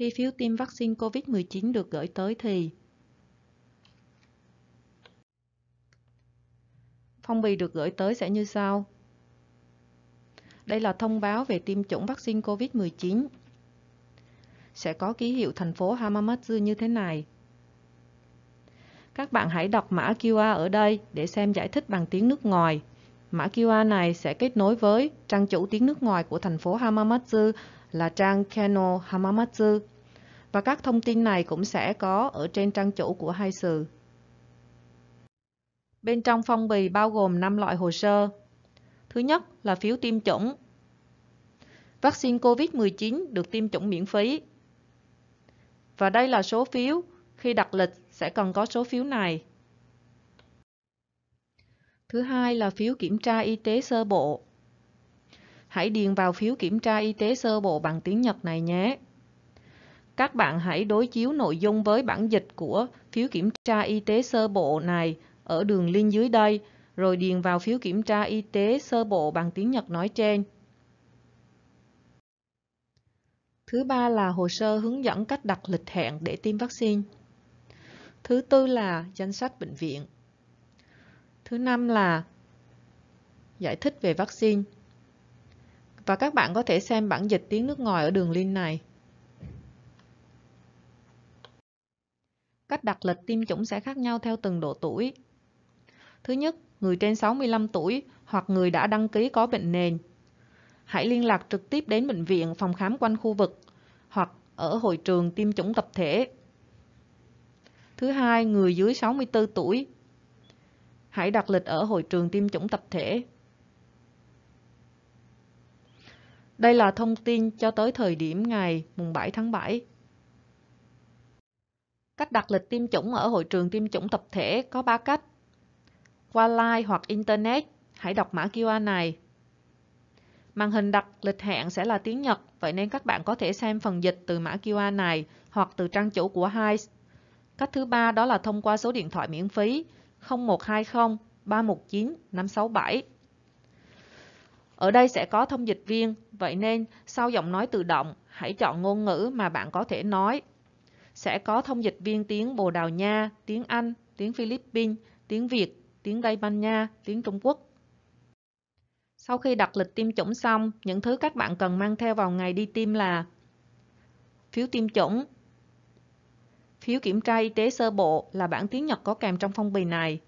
Khi phiếu tiêm vaccine COVID-19 được gửi tới thì Phong bì được gửi tới sẽ như sau. Đây là thông báo về tiêm chủng vaccine COVID-19. Sẽ có ký hiệu thành phố Hamamatsu như thế này. Các bạn hãy đọc mã QR ở đây để xem giải thích bằng tiếng nước ngoài. Mã QR này sẽ kết nối với trang chủ tiếng nước ngoài của thành phố Hamamatsu là trang Kano Hamamatsu và các thông tin này cũng sẽ có ở trên trang chủ của hai sự. Bên trong phong bì bao gồm 5 loại hồ sơ. Thứ nhất là phiếu tiêm chủng. Vaccine COVID-19 được tiêm chủng miễn phí. Và đây là số phiếu. Khi đặt lịch sẽ cần có số phiếu này. Thứ hai là phiếu kiểm tra y tế sơ bộ hãy điền vào phiếu kiểm tra y tế sơ bộ bằng tiếng Nhật này nhé. Các bạn hãy đối chiếu nội dung với bản dịch của phiếu kiểm tra y tế sơ bộ này ở đường link dưới đây, rồi điền vào phiếu kiểm tra y tế sơ bộ bằng tiếng Nhật nói trên. Thứ ba là hồ sơ hướng dẫn cách đặt lịch hẹn để tiêm vaccine. Thứ tư là danh sách bệnh viện. Thứ năm là giải thích về vaccine và các bạn có thể xem bản dịch tiếng nước ngoài ở đường link này. Cách đặt lịch tiêm chủng sẽ khác nhau theo từng độ tuổi. Thứ nhất, người trên 65 tuổi hoặc người đã đăng ký có bệnh nền. Hãy liên lạc trực tiếp đến bệnh viện, phòng khám quanh khu vực hoặc ở hội trường tiêm chủng tập thể. Thứ hai, người dưới 64 tuổi. Hãy đặt lịch ở hội trường tiêm chủng tập thể. Đây là thông tin cho tới thời điểm ngày 7 tháng 7. Cách đặt lịch tiêm chủng ở hội trường tiêm chủng tập thể có 3 cách. Qua line hoặc Internet, hãy đọc mã QR này. Màn hình đặt lịch hẹn sẽ là tiếng Nhật, vậy nên các bạn có thể xem phần dịch từ mã QR này hoặc từ trang chủ của HICE. Cách thứ ba đó là thông qua số điện thoại miễn phí 0120 319 567. Ở đây sẽ có thông dịch viên Vậy nên, sau giọng nói tự động, hãy chọn ngôn ngữ mà bạn có thể nói. Sẽ có thông dịch viên tiếng Bồ Đào Nha, tiếng Anh, tiếng Philippines, tiếng Việt, tiếng Tây Ban Nha, tiếng Trung Quốc. Sau khi đặt lịch tiêm chủng xong, những thứ các bạn cần mang theo vào ngày đi tiêm là phiếu tiêm chủng, phiếu kiểm tra y tế sơ bộ là bản tiếng Nhật có kèm trong phong bì này.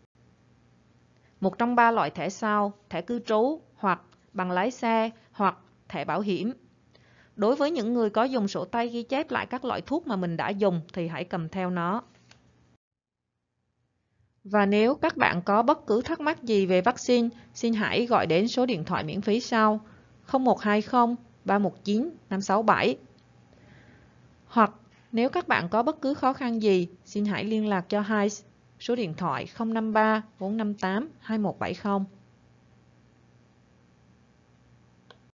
Một trong ba loại thẻ sau, thẻ cư trú hoặc bằng lái xe hoặc thẻ bảo hiểm. Đối với những người có dùng sổ tay ghi chép lại các loại thuốc mà mình đã dùng thì hãy cầm theo nó. Và nếu các bạn có bất cứ thắc mắc gì về vaccine, xin hãy gọi đến số điện thoại miễn phí sau 0120 319 567. Hoặc nếu các bạn có bất cứ khó khăn gì, xin hãy liên lạc cho Hice số điện thoại 053 458 2170.